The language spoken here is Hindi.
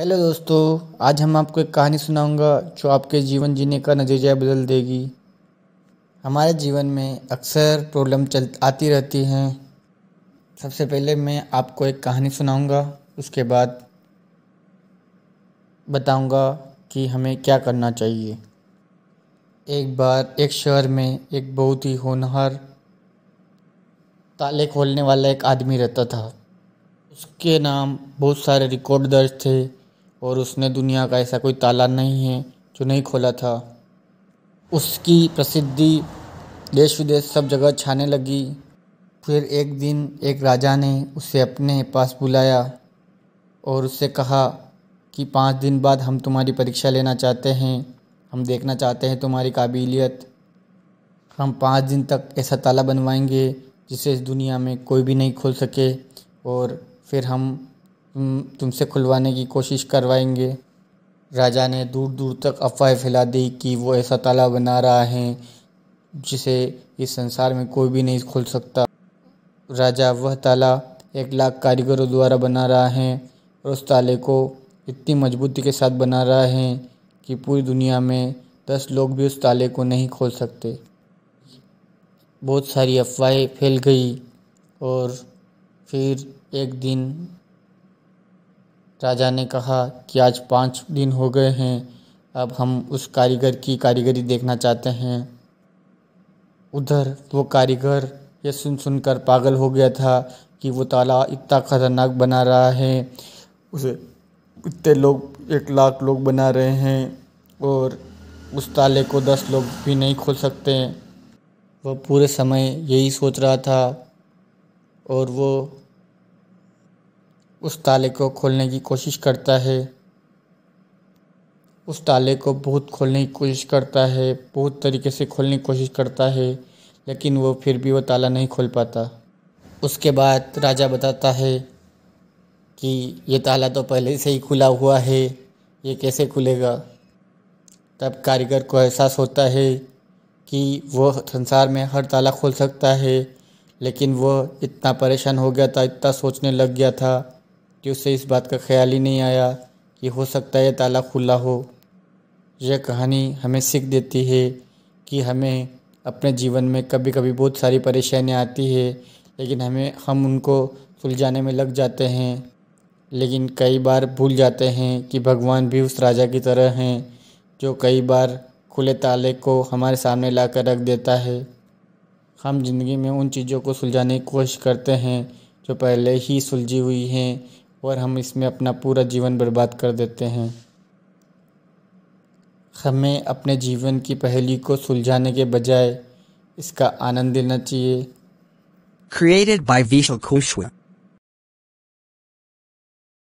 हेलो दोस्तों आज हम आपको एक कहानी सुनाऊंगा जो आपके जीवन जीने का नतीजा बदल देगी हमारे जीवन में अक्सर प्रॉब्लम चल आती रहती हैं सबसे पहले मैं आपको एक कहानी सुनाऊंगा उसके बाद बताऊंगा कि हमें क्या करना चाहिए एक बार एक शहर में एक बहुत ही होनहार ताले खोलने वाला एक आदमी रहता था उसके नाम बहुत सारे रिकॉर्ड दर्ज थे और उसने दुनिया का ऐसा कोई ताला नहीं है जो नहीं खोला था उसकी प्रसिद्धि देश विदेश सब जगह छाने लगी फिर एक दिन एक राजा ने उसे अपने पास बुलाया और उससे कहा कि पाँच दिन बाद हम तुम्हारी परीक्षा लेना चाहते हैं हम देखना चाहते हैं तुम्हारी काबिलियत हम पाँच दिन तक ऐसा ताला बनवाएंगे जिसे इस दुनिया में कोई भी नहीं खोल सके और फिर हम तुमसे खुलवाने की कोशिश करवाएंगे राजा ने दूर दूर तक अफवाह फैला दी कि वो ऐसा ताला बना रहा है जिसे इस संसार में कोई भी नहीं खोल सकता राजा वह ताला एक लाख कारीगरों द्वारा बना रहा है और उस ताले को इतनी मजबूती के साथ बना रहा है कि पूरी दुनिया में दस लोग भी उस ताले को नहीं खोल सकते बहुत सारी अफवाहें फैल गई और फिर एक दिन राजा ने कहा कि आज पाँच दिन हो गए हैं अब हम उस कारीगर की कारीगरी देखना चाहते हैं उधर वो कारीगर यह सुन सुन कर पागल हो गया था कि वो ताला इतना ख़तरनाक बना रहा है उसे इतने लोग एक लाख लोग बना रहे हैं और उस ताले को दस लोग भी नहीं खोल सकते वह पूरे समय यही सोच रहा था और वो उस ताले को खोलने की कोशिश करता है उस ताले को बहुत खोलने की कोशिश करता है बहुत तरीके से खोलने की कोशिश करता है लेकिन वो फिर भी वो ताला नहीं खोल पाता उसके बाद राजा बताता है कि ये ताला तो पहले से ही खुला हुआ है ये कैसे खुलेगा तब कारीगर को एहसास होता है कि वह संसार में हर ताला खोल सकता है लेकिन वह इतना परेशान हो गया था इतना सोचने लग गया था कि उसे इस बात का ख्याल ही नहीं आया कि हो सकता है ताला खुला हो यह कहानी हमें सीख देती है कि हमें अपने जीवन में कभी कभी बहुत सारी परेशानियाँ आती है लेकिन हमें हम उनको सुलझाने में लग जाते हैं लेकिन कई बार भूल जाते हैं कि भगवान भी उस राजा की तरह हैं जो कई बार खुले ताले को हमारे सामने ला कर रख देता है हम जिंदगी में उन चीज़ों को सुलझाने की कोशिश करते हैं जो पहले ही सुलझी हुई हैं और हम इसमें अपना पूरा जीवन बर्बाद कर देते हैं हमें अपने जीवन की पहेली को सुलझाने के बजाय इसका आनंद लेना चाहिए